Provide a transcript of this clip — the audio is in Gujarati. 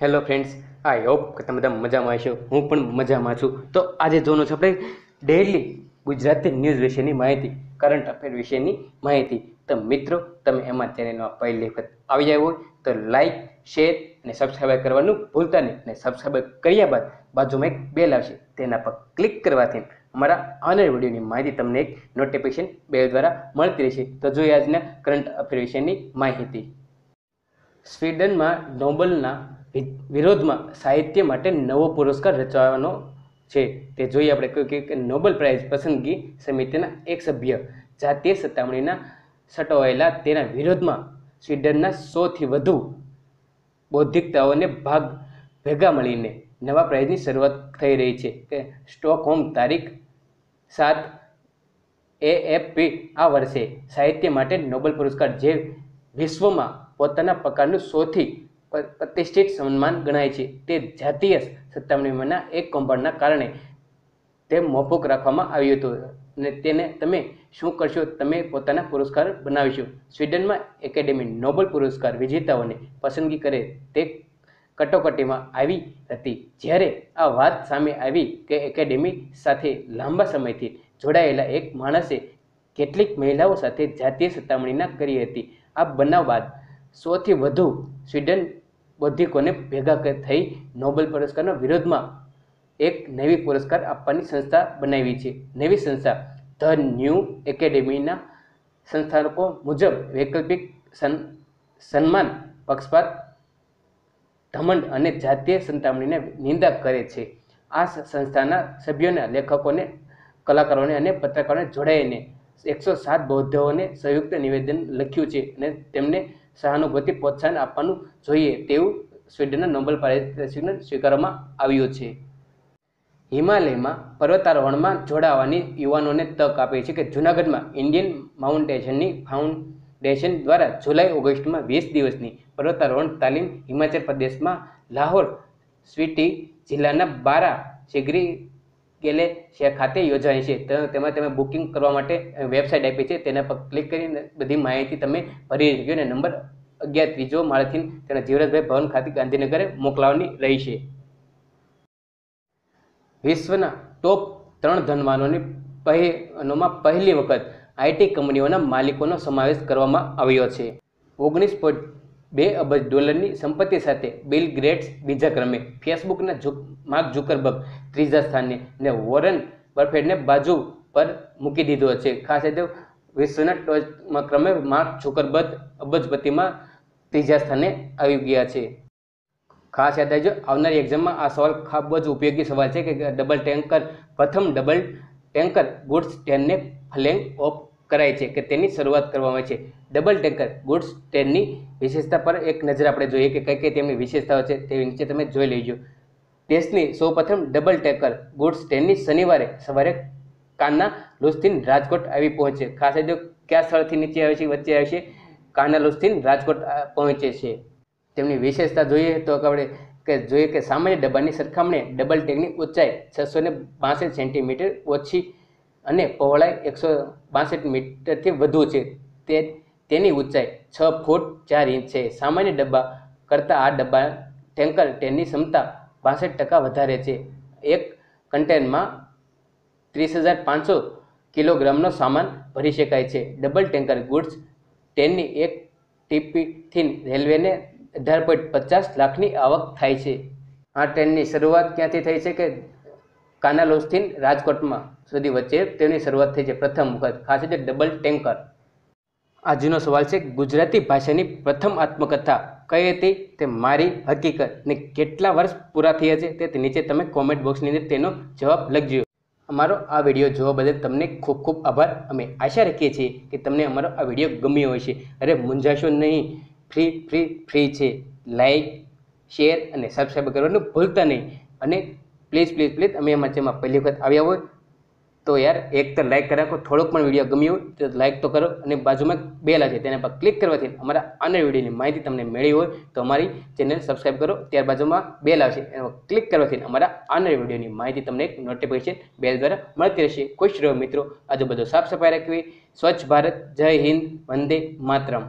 હેલો ફ્રેન્ડ્સ આઈ હોપ કે તમે બધા મજામાં હશો હું પણ મજામાં છું તો આજે જોવાનું છે આપણે ડેઇલી ગુજરાતી ન્યૂઝ વિશેની માહિતી કરંટ અફેર વિશેની માહિતી તો મિત્રો તમે એમાં ચેનલમાં પહેલી વખત આવી જાય હોય તો લાઇક શેર અને સબસ્ક્રાઈબ કરવાનું ભૂલતા નહીં અને સબસ્ક્રાઈબ કર્યા બાદ બાજુમાં એક બેલ આવશે તેના પર ક્લિક કરવાથી અમારા આવનાર વિડીયોની માહિતી તમને એક નોટિફિકેશન બેલ દ્વારા મળતી રહેશે તો જોઈએ આજના કરંટ અફેર વિશેની માહિતી સ્વીડનમાં નોબલના વિરોધમાં સાહિત્ય માટે નવો પુરસ્કાર રચવાનો છે તે જોઈએ આપણે કહ્યું કે નોબલ પ્રાઇઝ પસંદગી સમિતિના એક સભ્ય જાતીય સતામણીના સટવાયેલા તેના વિરોધમાં સ્વીડનના સોથી વધુ બૌદ્ધિકતાઓને ભાગ ભેગા મળીને નવા પ્રાઇઝની શરૂઆત થઈ રહી છે કે સ્ટોકહોમ તારીખ સાત એ એફ પી આ વર્ષે સાહિત્ય માટે નોબલ પુરસ્કાર જે વિશ્વમાં પોતાના પ્રકારનું સૌથી પ્રતિષ્ઠિત સન્માન ગણાય છે તે જાતીય સત્તામણીમાંના એક કૌભાંડના કારણે તે મોફુક રાખવામાં આવ્યું હતું અને તેને તમે શું કરશો તમે પોતાના પુરસ્કાર બનાવીશો સ્વીડનમાં એકેડેમી નોબલ પુરસ્કાર વિજેતાઓને પસંદગી કરે તે કટોકટીમાં આવી હતી જ્યારે આ વાત સામે આવી કે એકેડેમી સાથે લાંબા સમયથી જોડાયેલા એક માણસે કેટલીક મહિલાઓ સાથે જાતીય સતામણીના કરી હતી આ બનાવ બાદ સોથી વધુ સ્વીડન બૌદ્ધિકોને ભેગા થઈ નોબેલ પુરસ્કારના વિરોધમાં એક નવી પુરસ્કાર આપવાની સંસ્થા બનાવી છે નવી સંસ્થા ધ ન્યૂ એકેડેમીના સંસ્થાનકો મુજબ વૈકલ્પિક સન્માન પક્ષપાત ઘમંડ અને જાતીય સંતામણીને નિંદા કરે છે આ સંસ્થાના સભ્યોના લેખકોને કલાકારોને અને પત્રકારોને જોડાઈને એકસો સાત બૌદ્ધોને સંયુક્ત નિવેદન લખ્યું છે અને તેમને સહાનુભૂતિ પ્રોત્સાહન આપવાનું જોઈએ તેવું સ્વીડનના નોબેલ પારિતોષિકને સ્વીકારવામાં આવ્યું છે હિમાલયમાં પર્વતારોહણમાં જોડાવાની યુવાનોને તક આપે છે કે જૂનાગઢમાં ઇન્ડિયન માઉન્ટેશનની ફાઉન્ડેશન દ્વારા જુલાઈ ઓગસ્ટમાં વીસ દિવસની પર્વતારોહણ તાલીમ હિમાચલ પ્રદેશમાં લાહોર સ્વીટી જિલ્લાના બારા શિગ્રી કેલે શહેર ખાતે યોજાય છે તેમાં તમે બુકિંગ કરવા માટે વેબસાઇટ આપી છે તેના પર ક્લિક કરીને બધી માહિતી તમે ભરી શકશો અને નંબર અગિયાર ત્રીજો માળથી તેના જીવરાજભાઈ ભવન ખાતે ગાંધીનગરે મોકલાવાની રહી છે વિશ્વના ટોપ ત્રણ ધનવાનોની પહેલોમાં પહેલી વખત આઈટી કંપનીઓના માલિકોનો સમાવેશ કરવામાં આવ્યો છે ઓગણીસ પોઈન્ટ બે અબજ ડોલરની સંપત્તિ સાથે બિલ ગ્રેટ્સ બીજા ક્રમે ફેસબુકના માર્ક ઝુકરબર્ગ ત્રીજા સ્થાને ને વોરન બર્ફેટને બાજુ પર મૂકી દીધો છે ખાસ યાદ વિશ્વના ટોચમાં ક્રમે માર્ક જુકરબર્ગ અબજપતિમાં ત્રીજા સ્થાને આવી ગયા છે ખાસ યાદ રાખજો આવનારી એક્ઝામમાં આ સવાલ ખૂબ જ ઉપયોગી સવાલ છે કે ડબલ ટેન્કર પ્રથમ ડબલ ટેન્કર ગુડ્સ ટ્રેનને ફ્લેંગ ઓફ કરાય છે કે તેની શરૂઆત કરવામાં છે ડબલ ટેન્કર ગુડ્સ ટ્રેનની વિશેષતા પર એક નજર આપણે જોઈએ કે કઈ કઈ તેમની વિશેષતાઓ છે તે નીચે તમે જોઈ લેજો દેશની સૌપ્રથમ ડબલ ટેન્કર ગુડ્સ ટ્રેનની શનિવારે સવારે કાનના લુસ્થિન રાજકોટ આવી પહોંચે ખાસ જો કયા સ્થળથી નીચે આવે છે વચ્ચે આવે છે કાનના લુસ્થિન રાજકોટ પહોંચે છે તેમની વિશેષતા જોઈએ તો આપણે કે જોઈએ કે સામાન્ય ડબ્બાની સરખામણી ડબલ ટેગની ઊંચાઈ છસો ને સેન્ટીમીટર ઓછી અને પહોળાઈ એકસો બાસઠ મીટરથી વધુ છે તે તેની ઊંચાઈ છ ફૂટ ચાર ઇંચ છે સામાન્ય ડબ્બા કરતાં આ ડબ્બા ટેન્કર ટ્રેનની ક્ષમતા બાસઠ ટકા વધારે છે એક કન્ટેનમાં ત્રીસ હજાર પાંચસો કિલોગ્રામનો સામાન ભરી શકાય છે ડબલ ટેન્કર ગુડ્સ ટ્રેનની એક ટીપીથી રેલવેને અઢાર પોઈન્ટ પચાસ લાખની આવક થાય છે આ ટ્રેનની શરૂઆત ક્યાંથી થઈ છે કે કાનાલોસથી રાજકોટમાં સુધી વચ્ચે તેની શરૂઆત થઈ છે પ્રથમ વખત ખાસ છે ડબલ ટેન્કર આજનો સવાલ છે ગુજરાતી ભાષાની પ્રથમ આત્મકથા કઈ હતી તે મારી હકીકત ને કેટલા વર્ષ પૂરા થયા છે તે નીચે તમે કોમેન્ટ બોક્સની અંદર તેનો જવાબ લખજો અમારો આ વિડીયો જોવા બદલ તમને ખૂબ ખૂબ આભાર અમે આશા રાખીએ છીએ કે તમને અમારો આ વિડીયો ગમ્યો હોય છે અરે મૂંઝાશો નહીં ફ્રી ફ્રી ફ્રી છે લાઇક શેર અને સબસ્ક્રાઈબ કરવાનું ભૂલતા નહીં અને પ્લીઝ પ્લીઝ પ્લીઝ અમે એમાં જેમાં પહેલી વખત આવ્યા હોય તો યાર એક તો લાઇક કર્યા કરો થોડોક પણ વિડીયો ગમ્યું તો લાઇક તો કરો અને બાજુમાં બેલ હશે તેના પર ક્લિક કરવાથી અમારા અન્ય વિડીયોની માહિતી તમને મળી હોય તો અમારી ચેનલ સબસ્ક્રાઈબ કરો ત્યાર બાજુમાં બેલ આવશે એના પર ક્લિક કરવાથી અમારા અન્ય વિડીયોની માહિતી તમને એક નોટિફિકેશન બેલ દ્વારા મળતી રહેશે ખુશ રહો મિત્રો આજુબાજુ સાફ સફાઈ રાખવી સ્વચ્છ ભારત જય હિન્દ વંદે માતરમ